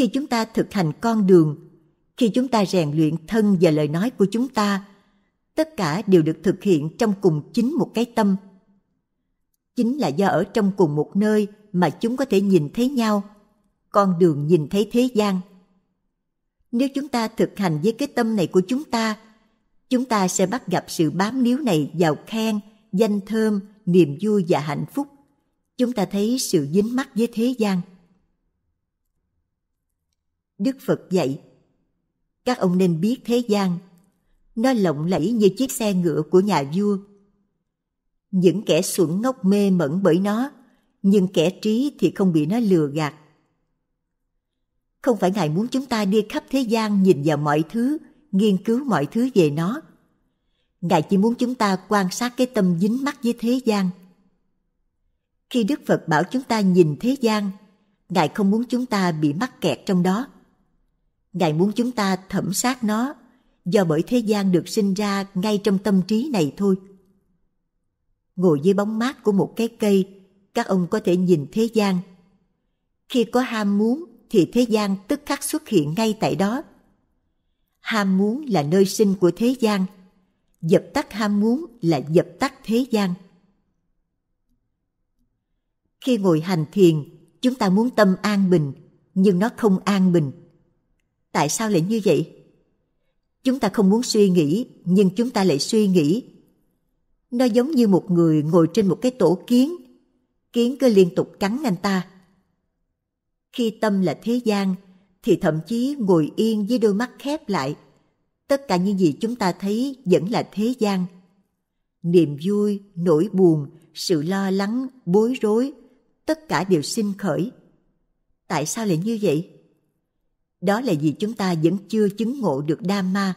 khi chúng ta thực hành con đường khi chúng ta rèn luyện thân và lời nói của chúng ta tất cả đều được thực hiện trong cùng chính một cái tâm chính là do ở trong cùng một nơi mà chúng có thể nhìn thấy nhau con đường nhìn thấy thế gian nếu chúng ta thực hành với cái tâm này của chúng ta chúng ta sẽ bắt gặp sự bám níu này vào khen danh thơm niềm vui và hạnh phúc chúng ta thấy sự dính mắc với thế gian Đức Phật dạy Các ông nên biết thế gian Nó lộng lẫy như chiếc xe ngựa của nhà vua Những kẻ xuẩn ngốc mê mẩn bởi nó Nhưng kẻ trí thì không bị nó lừa gạt Không phải Ngài muốn chúng ta đi khắp thế gian nhìn vào mọi thứ Nghiên cứu mọi thứ về nó Ngài chỉ muốn chúng ta quan sát cái tâm dính mắc với thế gian khi đức phật bảo chúng ta nhìn thế gian ngài không muốn chúng ta bị mắc kẹt trong đó Ngài muốn chúng ta thẩm sát nó, do bởi thế gian được sinh ra ngay trong tâm trí này thôi. Ngồi dưới bóng mát của một cái cây, các ông có thể nhìn thế gian. Khi có ham muốn thì thế gian tức khắc xuất hiện ngay tại đó. Ham muốn là nơi sinh của thế gian, dập tắt ham muốn là dập tắt thế gian. Khi ngồi hành thiền, chúng ta muốn tâm an bình, nhưng nó không an bình tại sao lại như vậy? Chúng ta không muốn suy nghĩ, nhưng chúng ta lại suy nghĩ. Nó giống như một người ngồi trên một cái tổ kiến. Kiến cứ liên tục cắn anh ta. Khi tâm là thế gian, thì thậm chí ngồi yên với đôi mắt khép lại. Tất cả những gì chúng ta thấy vẫn là thế gian. Niềm vui, nỗi buồn, sự lo lắng, bối rối, tất cả đều sinh khởi. Tại sao lại như vậy? Đó là vì chúng ta vẫn chưa chứng ngộ được ma.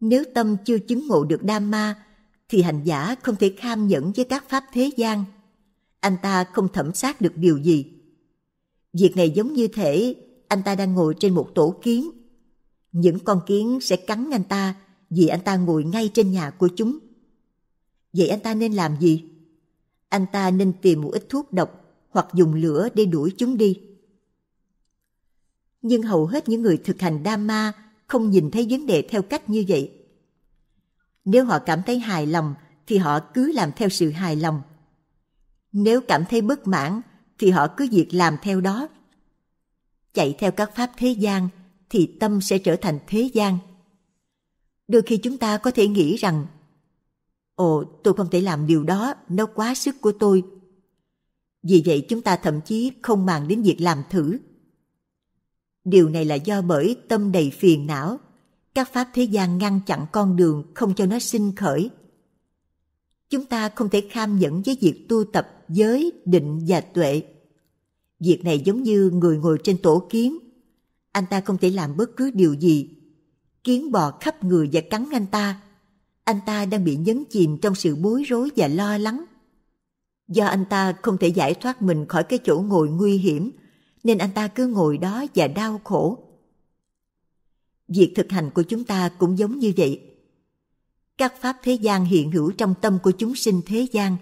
Nếu tâm chưa chứng ngộ được ma, thì hành giả không thể kham nhẫn với các pháp thế gian. Anh ta không thẩm sát được điều gì. Việc này giống như thể anh ta đang ngồi trên một tổ kiến. Những con kiến sẽ cắn anh ta vì anh ta ngồi ngay trên nhà của chúng. Vậy anh ta nên làm gì? Anh ta nên tìm một ít thuốc độc hoặc dùng lửa để đuổi chúng đi nhưng hầu hết những người thực hành Dharma không nhìn thấy vấn đề theo cách như vậy. Nếu họ cảm thấy hài lòng thì họ cứ làm theo sự hài lòng. Nếu cảm thấy bất mãn thì họ cứ việc làm theo đó. Chạy theo các pháp thế gian thì tâm sẽ trở thành thế gian. Đôi khi chúng ta có thể nghĩ rằng Ồ, tôi không thể làm điều đó, nó quá sức của tôi. Vì vậy chúng ta thậm chí không màng đến việc làm thử điều này là do bởi tâm đầy phiền não các pháp thế gian ngăn chặn con đường không cho nó sinh khởi chúng ta không thể kham nhẫn với việc tu tập giới định và tuệ việc này giống như người ngồi trên tổ kiến anh ta không thể làm bất cứ điều gì kiến bò khắp người và cắn anh ta anh ta đang bị nhấn chìm trong sự bối rối và lo lắng do anh ta không thể giải thoát mình khỏi cái chỗ ngồi nguy hiểm nên anh ta cứ ngồi đó và đau khổ. Việc thực hành của chúng ta cũng giống như vậy. Các pháp thế gian hiện hữu trong tâm của chúng sinh thế gian.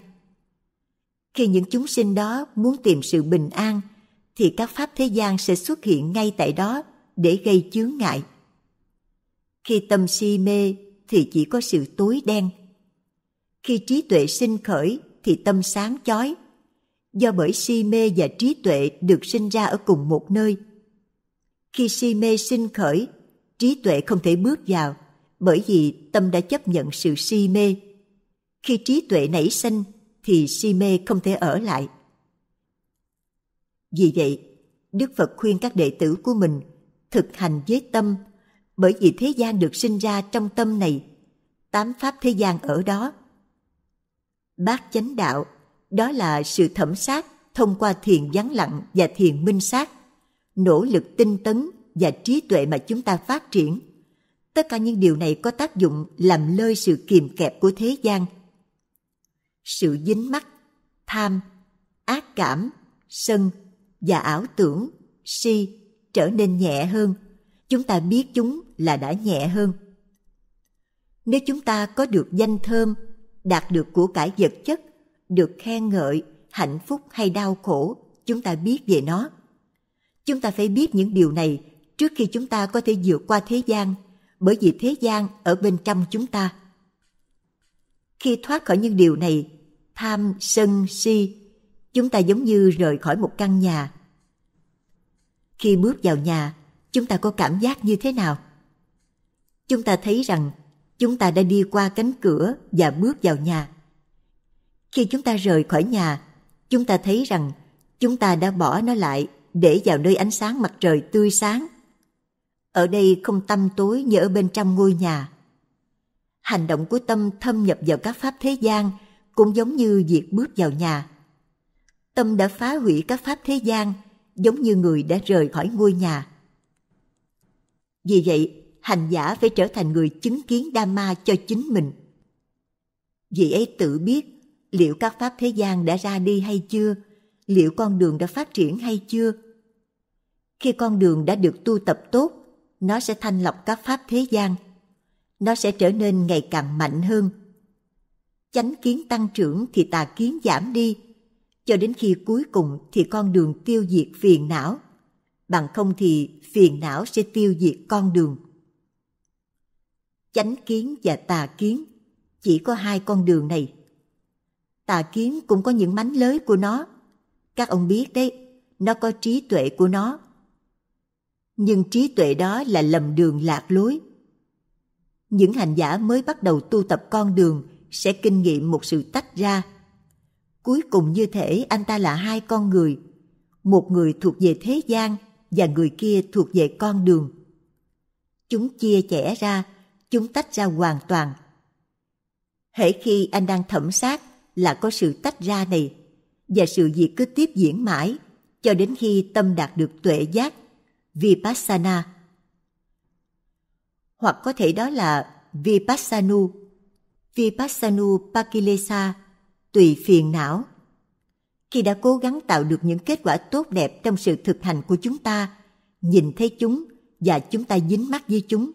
Khi những chúng sinh đó muốn tìm sự bình an, thì các pháp thế gian sẽ xuất hiện ngay tại đó để gây chướng ngại. Khi tâm si mê thì chỉ có sự tối đen. Khi trí tuệ sinh khởi thì tâm sáng chói do bởi si mê và trí tuệ được sinh ra ở cùng một nơi. Khi si mê sinh khởi, trí tuệ không thể bước vào, bởi vì tâm đã chấp nhận sự si mê. Khi trí tuệ nảy sinh, thì si mê không thể ở lại. Vì vậy, Đức Phật khuyên các đệ tử của mình thực hành với tâm, bởi vì thế gian được sinh ra trong tâm này, tám pháp thế gian ở đó. bác chánh đạo đó là sự thẩm sát thông qua thiền gián lặng và thiền minh sát nỗ lực tinh tấn và trí tuệ mà chúng ta phát triển tất cả những điều này có tác dụng làm lơi sự kìm kẹp của thế gian sự dính mắc tham ác cảm sân và ảo tưởng si trở nên nhẹ hơn chúng ta biết chúng là đã nhẹ hơn nếu chúng ta có được danh thơm đạt được của cải vật chất được khen ngợi hạnh phúc hay đau khổ chúng ta biết về nó chúng ta phải biết những điều này trước khi chúng ta có thể vượt qua thế gian bởi vì thế gian ở bên trong chúng ta khi thoát khỏi những điều này tham sân si chúng ta giống như rời khỏi một căn nhà khi bước vào nhà chúng ta có cảm giác như thế nào chúng ta thấy rằng chúng ta đã đi qua cánh cửa và bước vào nhà khi chúng ta rời khỏi nhà, chúng ta thấy rằng chúng ta đã bỏ nó lại để vào nơi ánh sáng mặt trời tươi sáng. Ở đây không tâm tối như ở bên trong ngôi nhà. Hành động của tâm thâm nhập vào các pháp thế gian cũng giống như việc bước vào nhà. Tâm đã phá hủy các pháp thế gian giống như người đã rời khỏi ngôi nhà. Vì vậy, hành giả phải trở thành người chứng kiến Dhamma cho chính mình. Vì ấy tự biết liệu các pháp thế gian đã ra đi hay chưa liệu con đường đã phát triển hay chưa khi con đường đã được tu tập tốt nó sẽ thanh lọc các pháp thế gian nó sẽ trở nên ngày càng mạnh hơn chánh kiến tăng trưởng thì tà kiến giảm đi cho đến khi cuối cùng thì con đường tiêu diệt phiền não bằng không thì phiền não sẽ tiêu diệt con đường chánh kiến và tà kiến chỉ có hai con đường này tà kiến cũng có những mánh lới của nó. Các ông biết đấy, nó có trí tuệ của nó. Nhưng trí tuệ đó là lầm đường lạc lối. Những hành giả mới bắt đầu tu tập con đường sẽ kinh nghiệm một sự tách ra. Cuối cùng như thể anh ta là hai con người, một người thuộc về thế gian và người kia thuộc về con đường. Chúng chia chẻ ra, chúng tách ra hoàn toàn. Hễ khi anh đang thẩm sát là có sự tách ra này và sự việc cứ tiếp diễn mãi cho đến khi tâm đạt được tuệ giác vipassana hoặc có thể đó là vipassanu vipassanu pakilesa tùy phiền não khi đã cố gắng tạo được những kết quả tốt đẹp trong sự thực hành của chúng ta nhìn thấy chúng và chúng ta dính mắt với chúng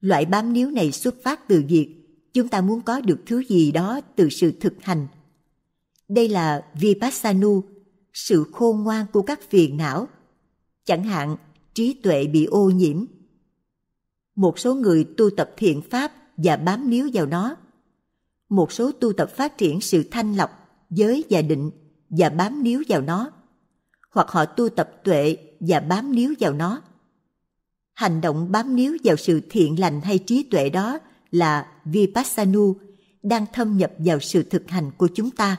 loại bám níu này xuất phát từ việc chúng ta muốn có được thứ gì đó từ sự thực hành. Đây là vipassanu, sự khôn ngoan của các phiền não, chẳng hạn trí tuệ bị ô nhiễm. Một số người tu tập thiện pháp và bám níu vào nó. Một số tu tập phát triển sự thanh lọc, giới và định và bám níu vào nó. Hoặc họ tu tập tuệ và bám níu vào nó. Hành động bám níu vào sự thiện lành hay trí tuệ đó là vipassanu đang thâm nhập vào sự thực hành của chúng ta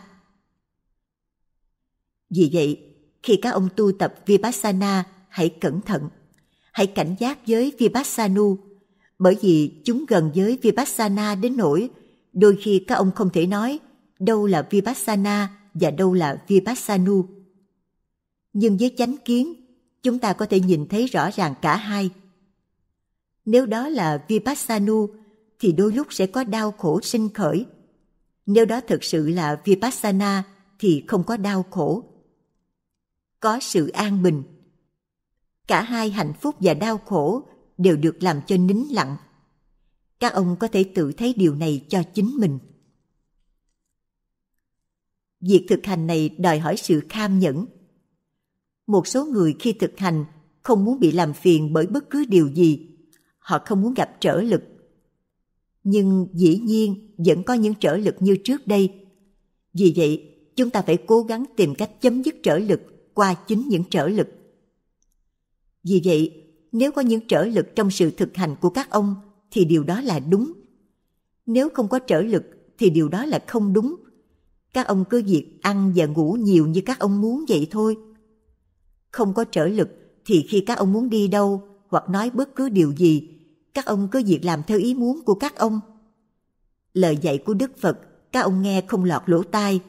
vì vậy khi các ông tu tập vipassana hãy cẩn thận hãy cảnh giác với vipassanu bởi vì chúng gần với vipassana đến nỗi đôi khi các ông không thể nói đâu là vipassana và đâu là vipassanu nhưng với chánh kiến chúng ta có thể nhìn thấy rõ ràng cả hai nếu đó là vipassanu thì đôi lúc sẽ có đau khổ sinh khởi. Nếu đó thực sự là vipassana thì không có đau khổ. Có sự an bình. Cả hai hạnh phúc và đau khổ đều được làm cho nín lặng. Các ông có thể tự thấy điều này cho chính mình. Việc thực hành này đòi hỏi sự kham nhẫn. Một số người khi thực hành không muốn bị làm phiền bởi bất cứ điều gì. Họ không muốn gặp trở lực nhưng dĩ nhiên vẫn có những trở lực như trước đây. Vì vậy, chúng ta phải cố gắng tìm cách chấm dứt trở lực qua chính những trở lực. Vì vậy, nếu có những trở lực trong sự thực hành của các ông thì điều đó là đúng. Nếu không có trở lực thì điều đó là không đúng. Các ông cứ việc ăn và ngủ nhiều như các ông muốn vậy thôi. Không có trở lực thì khi các ông muốn đi đâu hoặc nói bất cứ điều gì các ông cứ việc làm theo ý muốn của các ông. Lời dạy của Đức Phật, các ông nghe không lọt lỗ tai.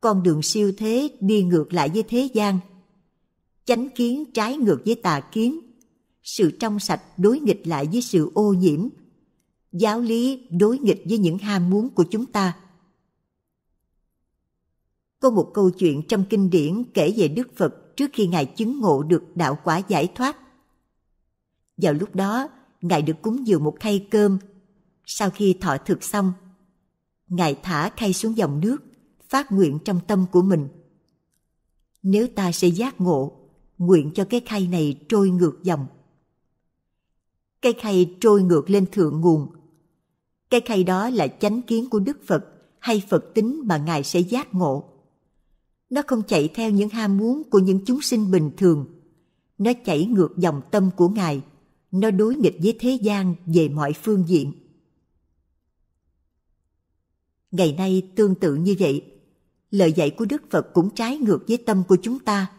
Con đường siêu thế đi ngược lại với thế gian. Chánh kiến trái ngược với tà kiến. Sự trong sạch đối nghịch lại với sự ô nhiễm. Giáo lý đối nghịch với những ham muốn của chúng ta. Có một câu chuyện trong kinh điển kể về Đức Phật trước khi Ngài chứng ngộ được đạo quả giải thoát. Vào lúc đó, ngài được cúng dường một khay cơm sau khi thọ thực xong ngài thả khay xuống dòng nước phát nguyện trong tâm của mình nếu ta sẽ giác ngộ nguyện cho cái khay này trôi ngược dòng cái khay trôi ngược lên thượng nguồn cái khay đó là chánh kiến của đức phật hay phật tính mà ngài sẽ giác ngộ nó không chạy theo những ham muốn của những chúng sinh bình thường nó chảy ngược dòng tâm của ngài nó đối nghịch với thế gian về mọi phương diện ngày nay tương tự như vậy lời dạy của đức phật cũng trái ngược với tâm của chúng ta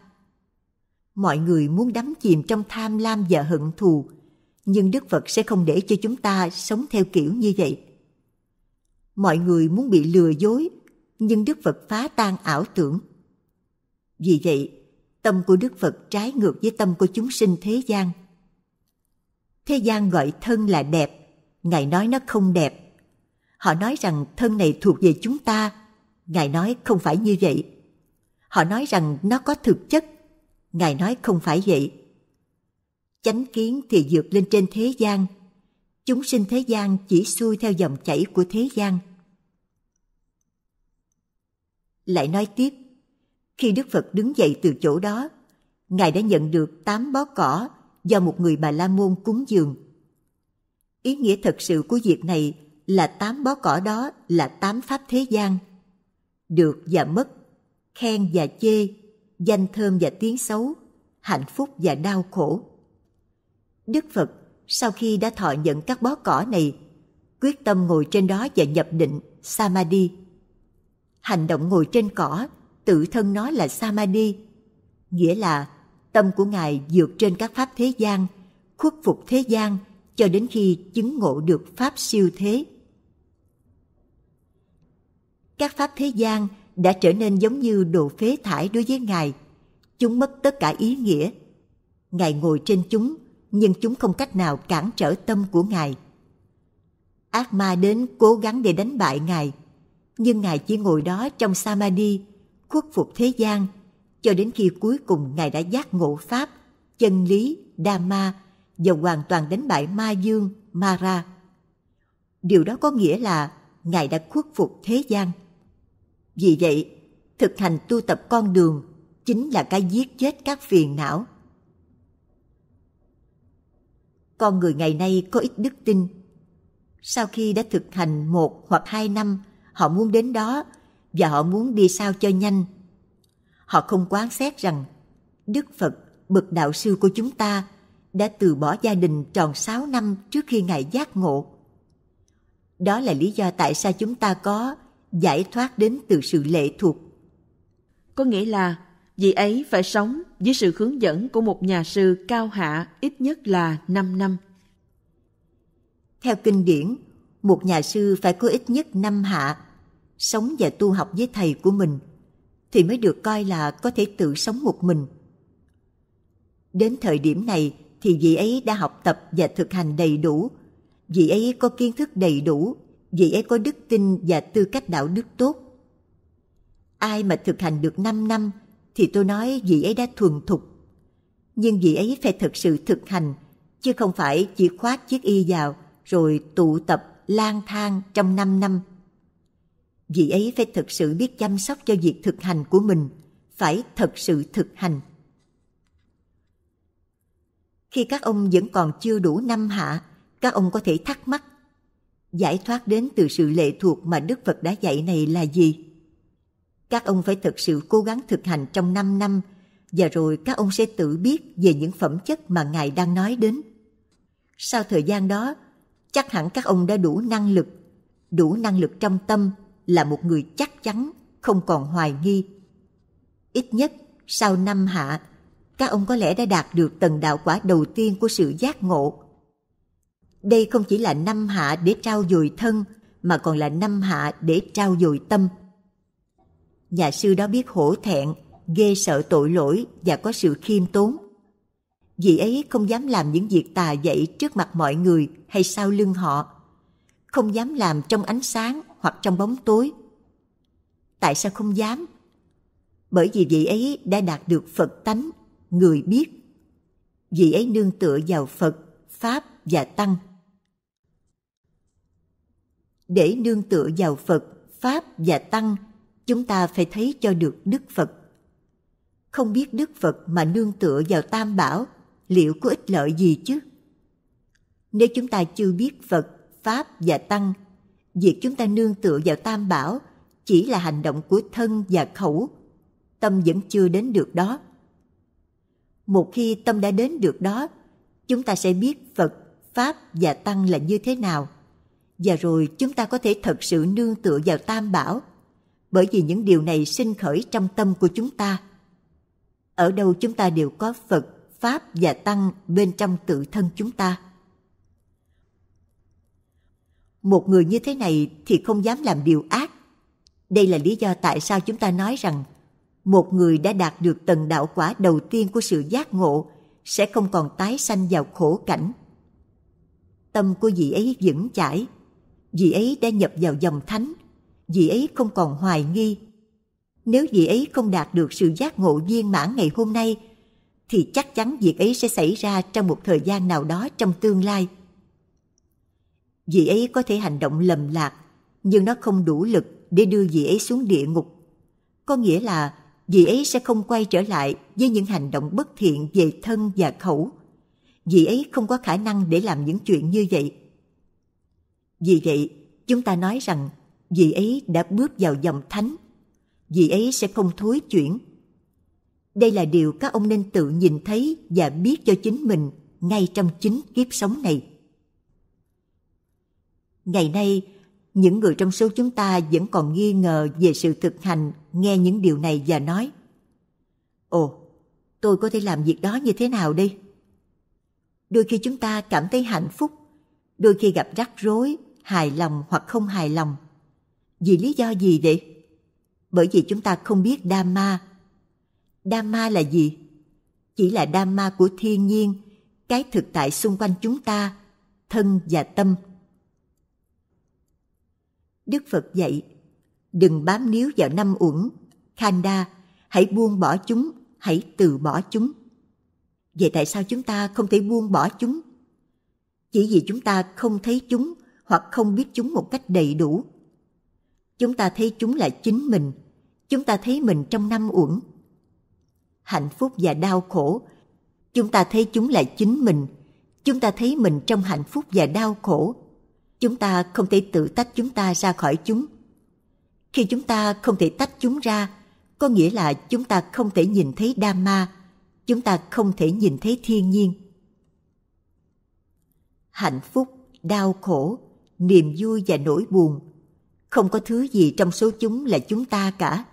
mọi người muốn đắm chìm trong tham lam và hận thù nhưng đức phật sẽ không để cho chúng ta sống theo kiểu như vậy mọi người muốn bị lừa dối nhưng đức phật phá tan ảo tưởng vì vậy tâm của đức phật trái ngược với tâm của chúng sinh thế gian thế gian gọi thân là đẹp ngài nói nó không đẹp họ nói rằng thân này thuộc về chúng ta ngài nói không phải như vậy họ nói rằng nó có thực chất ngài nói không phải vậy chánh kiến thì dược lên trên thế gian chúng sinh thế gian chỉ xuôi theo dòng chảy của thế gian lại nói tiếp khi đức phật đứng dậy từ chỗ đó ngài đã nhận được tám bó cỏ do một người bà la môn cúng dường ý nghĩa thật sự của việc này là tám bó cỏ đó là tám pháp thế gian được và mất khen và chê danh thơm và tiếng xấu hạnh phúc và đau khổ đức phật sau khi đã thọ nhận các bó cỏ này quyết tâm ngồi trên đó và nhập định samadhi hành động ngồi trên cỏ tự thân nó là samadhi nghĩa là tâm của ngài vượt trên các pháp thế gian khuất phục thế gian cho đến khi chứng ngộ được pháp siêu thế các pháp thế gian đã trở nên giống như đồ phế thải đối với ngài chúng mất tất cả ý nghĩa ngài ngồi trên chúng nhưng chúng không cách nào cản trở tâm của ngài ác ma đến cố gắng để đánh bại ngài nhưng ngài chỉ ngồi đó trong samadhi khuất phục thế gian cho đến khi cuối cùng Ngài đã giác ngộ Pháp, chân lý, đa ma và hoàn toàn đánh bại ma dương, Mara. Điều đó có nghĩa là Ngài đã khuất phục thế gian. Vì vậy, thực hành tu tập con đường chính là cái giết chết các phiền não. Con người ngày nay có ít đức tin. Sau khi đã thực hành một hoặc hai năm, họ muốn đến đó và họ muốn đi sao cho nhanh họ không quán xét rằng Đức Phật, bậc đạo sư của chúng ta, đã từ bỏ gia đình tròn 6 năm trước khi Ngài giác ngộ. Đó là lý do tại sao chúng ta có giải thoát đến từ sự lệ thuộc. Có nghĩa là vị ấy phải sống dưới sự hướng dẫn của một nhà sư cao hạ ít nhất là 5 năm. Theo kinh điển, một nhà sư phải có ít nhất năm hạ, sống và tu học với thầy của mình – thì mới được coi là có thể tự sống một mình. Đến thời điểm này thì vị ấy đã học tập và thực hành đầy đủ, vị ấy có kiến thức đầy đủ, vị ấy có đức tin và tư cách đạo đức tốt. Ai mà thực hành được 5 năm thì tôi nói vị ấy đã thuần thục. Nhưng vị ấy phải thực sự thực hành, chứ không phải chỉ khoác chiếc y vào rồi tụ tập lang thang trong 5 năm vị ấy phải thực sự biết chăm sóc cho việc thực hành của mình phải thật sự thực hành khi các ông vẫn còn chưa đủ năm hạ các ông có thể thắc mắc giải thoát đến từ sự lệ thuộc mà đức phật đã dạy này là gì các ông phải thực sự cố gắng thực hành trong năm năm và rồi các ông sẽ tự biết về những phẩm chất mà ngài đang nói đến sau thời gian đó chắc hẳn các ông đã đủ năng lực đủ năng lực trong tâm là một người chắc chắn, không còn hoài nghi. Ít nhất, sau năm hạ, các ông có lẽ đã đạt được tầng đạo quả đầu tiên của sự giác ngộ. Đây không chỉ là năm hạ để trao dồi thân, mà còn là năm hạ để trao dồi tâm. Nhà sư đó biết hổ thẹn, ghê sợ tội lỗi và có sự khiêm tốn. Vị ấy không dám làm những việc tà dạy trước mặt mọi người hay sau lưng họ. Không dám làm trong ánh sáng hoặc trong bóng tối. Tại sao không dám? Bởi vì vị ấy đã đạt được Phật tánh, người biết. Vị ấy nương tựa vào Phật, Pháp và Tăng. Để nương tựa vào Phật, Pháp và Tăng, chúng ta phải thấy cho được Đức Phật. Không biết Đức Phật mà nương tựa vào Tam Bảo, liệu có ích lợi gì chứ? Nếu chúng ta chưa biết Phật, Pháp và Tăng – việc chúng ta nương tựa vào tam bảo chỉ là hành động của thân và khẩu tâm vẫn chưa đến được đó một khi tâm đã đến được đó chúng ta sẽ biết phật pháp và tăng là như thế nào và rồi chúng ta có thể thật sự nương tựa vào tam bảo bởi vì những điều này sinh khởi trong tâm của chúng ta ở đâu chúng ta đều có phật pháp và tăng bên trong tự thân chúng ta một người như thế này thì không dám làm điều ác. Đây là lý do tại sao chúng ta nói rằng một người đã đạt được tầng đạo quả đầu tiên của sự giác ngộ sẽ không còn tái sanh vào khổ cảnh. Tâm của vị ấy vững chãi, vị ấy đã nhập vào dòng thánh, vị ấy không còn hoài nghi. Nếu vị ấy không đạt được sự giác ngộ viên mãn ngày hôm nay, thì chắc chắn việc ấy sẽ xảy ra trong một thời gian nào đó trong tương lai – dì ấy có thể hành động lầm lạc, nhưng nó không đủ lực để đưa dì ấy xuống địa ngục. Có nghĩa là dì ấy sẽ không quay trở lại với những hành động bất thiện về thân và khẩu. Dì ấy không có khả năng để làm những chuyện như vậy. Vì vậy, chúng ta nói rằng dì ấy đã bước vào dòng thánh. Dì ấy sẽ không thối chuyển. Đây là điều các ông nên tự nhìn thấy và biết cho chính mình ngay trong chính kiếp sống này. Ngày nay, những người trong số chúng ta vẫn còn nghi ngờ về sự thực hành nghe những điều này và nói Ồ, tôi có thể làm việc đó như thế nào đây? Đôi khi chúng ta cảm thấy hạnh phúc, đôi khi gặp rắc rối, hài lòng hoặc không hài lòng. Vì lý do gì vậy? Bởi vì chúng ta không biết Dhamma. Dhamma là gì? Chỉ là Dhamma của thiên nhiên, cái thực tại xung quanh chúng ta, thân và tâm – Đức Phật dạy, đừng bám níu vào năm uẩn, khanda, hãy buông bỏ chúng, hãy từ bỏ chúng. Vậy tại sao chúng ta không thể buông bỏ chúng? Chỉ vì chúng ta không thấy chúng hoặc không biết chúng một cách đầy đủ. Chúng ta thấy chúng là chính mình, chúng ta thấy mình trong năm uẩn. Hạnh phúc và đau khổ, chúng ta thấy chúng là chính mình, chúng ta thấy mình trong hạnh phúc và đau khổ chúng ta không thể tự tách chúng ta ra khỏi chúng khi chúng ta không thể tách chúng ra có nghĩa là chúng ta không thể nhìn thấy đa ma chúng ta không thể nhìn thấy thiên nhiên hạnh phúc đau khổ niềm vui và nỗi buồn không có thứ gì trong số chúng là chúng ta cả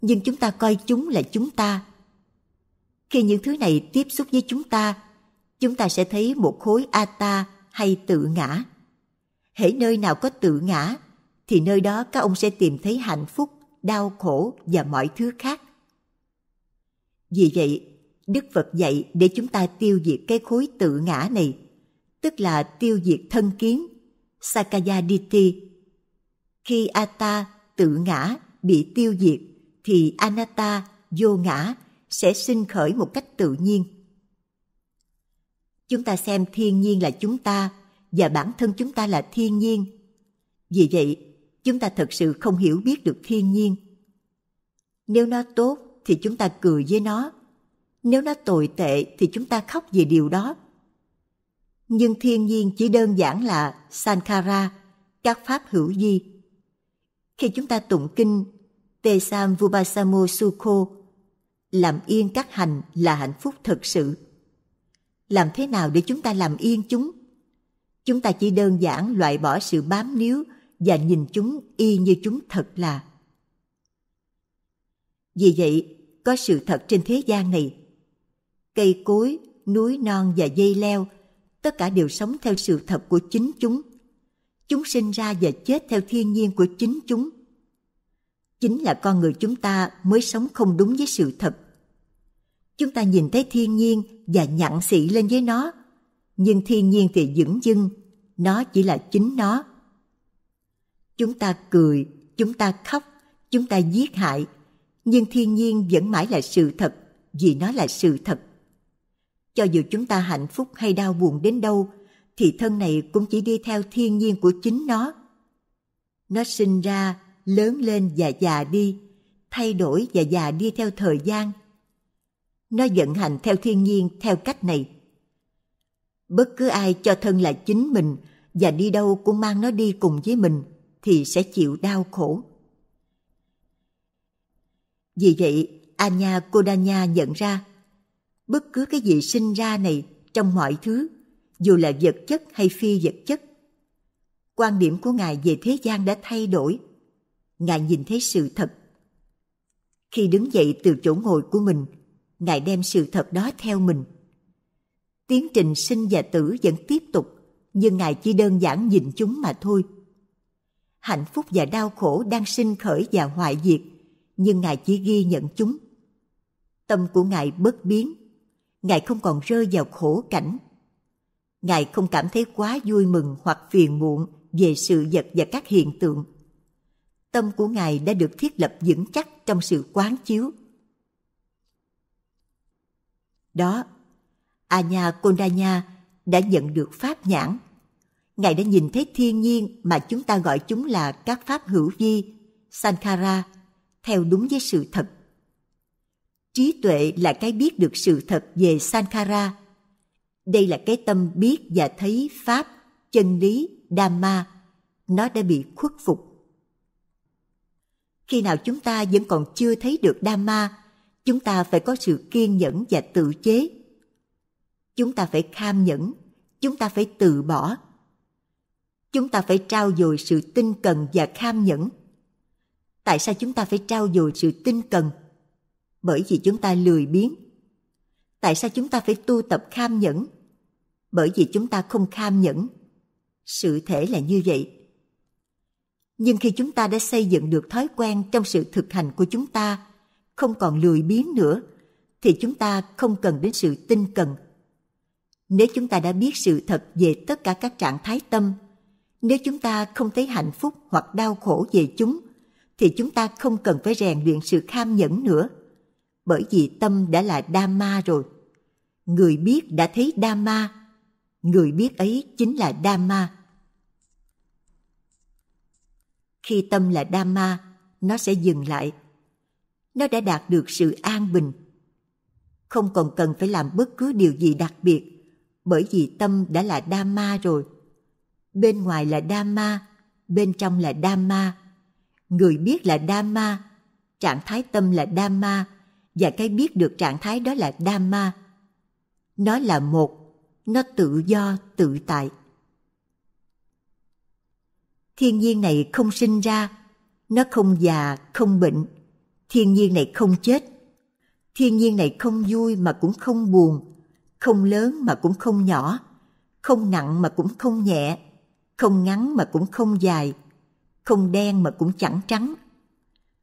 nhưng chúng ta coi chúng là chúng ta khi những thứ này tiếp xúc với chúng ta chúng ta sẽ thấy một khối a ta hay tự ngã hễ nơi nào có tự ngã thì nơi đó các ông sẽ tìm thấy hạnh phúc đau khổ và mọi thứ khác vì vậy đức phật dạy để chúng ta tiêu diệt cái khối tự ngã này tức là tiêu diệt thân kiến sakaya diti khi ata tự ngã bị tiêu diệt thì anatta vô ngã sẽ sinh khởi một cách tự nhiên chúng ta xem thiên nhiên là chúng ta và bản thân chúng ta là thiên nhiên. Vì vậy, chúng ta thật sự không hiểu biết được thiên nhiên. Nếu nó tốt thì chúng ta cười với nó, nếu nó tồi tệ thì chúng ta khóc về điều đó. Nhưng thiên nhiên chỉ đơn giản là Sankara, các pháp hữu di Khi chúng ta tụng kinh Tesam Vubasamo Sukho, làm yên các hành là hạnh phúc thật sự. Làm thế nào để chúng ta làm yên chúng? Chúng ta chỉ đơn giản loại bỏ sự bám níu và nhìn chúng y như chúng thật là. Vì vậy, có sự thật trên thế gian này. Cây cối, núi non và dây leo, tất cả đều sống theo sự thật của chính chúng. Chúng sinh ra và chết theo thiên nhiên của chính chúng. Chính là con người chúng ta mới sống không đúng với sự thật. Chúng ta nhìn thấy thiên nhiên và nhặn xị lên với nó – nhưng thiên nhiên thì dững dưng, nó chỉ là chính nó. Chúng ta cười, chúng ta khóc, chúng ta giết hại, nhưng thiên nhiên vẫn mãi là sự thật vì nó là sự thật. Cho dù chúng ta hạnh phúc hay đau buồn đến đâu, thì thân này cũng chỉ đi theo thiên nhiên của chính nó. Nó sinh ra, lớn lên và già đi, thay đổi và già đi theo thời gian. Nó vận hành theo thiên nhiên theo cách này bất cứ ai cho thân là chính mình và đi đâu cũng mang nó đi cùng với mình thì sẽ chịu đau khổ vì vậy anya kodanya nhận ra bất cứ cái gì sinh ra này trong mọi thứ dù là vật chất hay phi vật chất quan điểm của ngài về thế gian đã thay đổi ngài nhìn thấy sự thật khi đứng dậy từ chỗ ngồi của mình ngài đem sự thật đó theo mình Tiến trình sinh và tử vẫn tiếp tục, nhưng Ngài chỉ đơn giản nhìn chúng mà thôi. Hạnh phúc và đau khổ đang sinh khởi và hoại diệt, nhưng Ngài chỉ ghi nhận chúng. Tâm của Ngài bất biến, Ngài không còn rơi vào khổ cảnh. Ngài không cảm thấy quá vui mừng hoặc phiền muộn về sự vật và các hiện tượng. Tâm của Ngài đã được thiết lập vững chắc trong sự quán chiếu. Đó Anya Kondanya đã nhận được pháp nhãn. Ngài đã nhìn thấy thiên nhiên mà chúng ta gọi chúng là các pháp hữu vi, Sankara, theo đúng với sự thật. Trí tuệ là cái biết được sự thật về Sankara. Đây là cái tâm biết và thấy pháp, chân lý, Dhamma. Nó đã bị khuất phục. Khi nào chúng ta vẫn còn chưa thấy được Dhamma, chúng ta phải có sự kiên nhẫn và tự chế chúng ta phải kham nhẫn chúng ta phải từ bỏ chúng ta phải trao dồi sự tinh cần và kham nhẫn tại sao chúng ta phải trao dồi sự tinh cần bởi vì chúng ta lười biếng tại sao chúng ta phải tu tập kham nhẫn bởi vì chúng ta không kham nhẫn sự thể là như vậy nhưng khi chúng ta đã xây dựng được thói quen trong sự thực hành của chúng ta không còn lười biếng nữa thì chúng ta không cần đến sự tinh cần nếu chúng ta đã biết sự thật về tất cả các trạng thái tâm nếu chúng ta không thấy hạnh phúc hoặc đau khổ về chúng thì chúng ta không cần phải rèn luyện sự kham nhẫn nữa bởi vì tâm đã là đa ma rồi người biết đã thấy đa ma người biết ấy chính là đa ma khi tâm là đa ma nó sẽ dừng lại nó đã đạt được sự an bình không còn cần phải làm bất cứ điều gì đặc biệt bởi vì tâm đã là đa ma rồi bên ngoài là đa ma bên trong là đa ma người biết là đa ma trạng thái tâm là đa ma và cái biết được trạng thái đó là đa ma nó là một nó tự do tự tại thiên nhiên này không sinh ra nó không già không bệnh thiên nhiên này không chết thiên nhiên này không vui mà cũng không buồn không lớn mà cũng không nhỏ, không nặng mà cũng không nhẹ, không ngắn mà cũng không dài, không đen mà cũng chẳng trắng.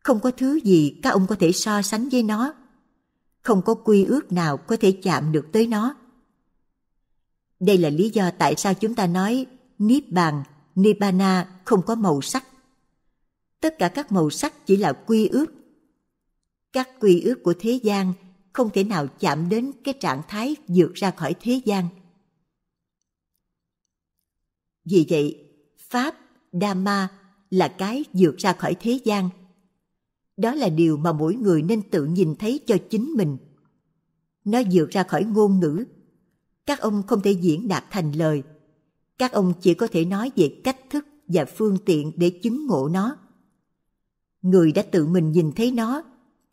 Không có thứ gì các ông có thể so sánh với nó, không có quy ước nào có thể chạm được tới nó. Đây là lý do tại sao chúng ta nói Niết bàn, Nibbana không có màu sắc. Tất cả các màu sắc chỉ là quy ước. Các quy ước của thế gian – không thể nào chạm đến cái trạng thái vượt ra khỏi thế gian. Vì vậy, Pháp, Dhamma là cái vượt ra khỏi thế gian. Đó là điều mà mỗi người nên tự nhìn thấy cho chính mình. Nó vượt ra khỏi ngôn ngữ. Các ông không thể diễn đạt thành lời. Các ông chỉ có thể nói về cách thức và phương tiện để chứng ngộ nó. Người đã tự mình nhìn thấy nó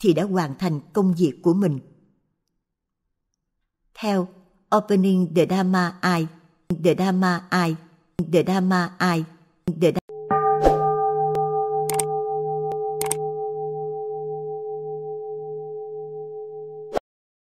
thì đã hoàn thành công việc của mình theo Opening the Dharma Eye, the Dharma Eye, the Dharma Eye, the Dharma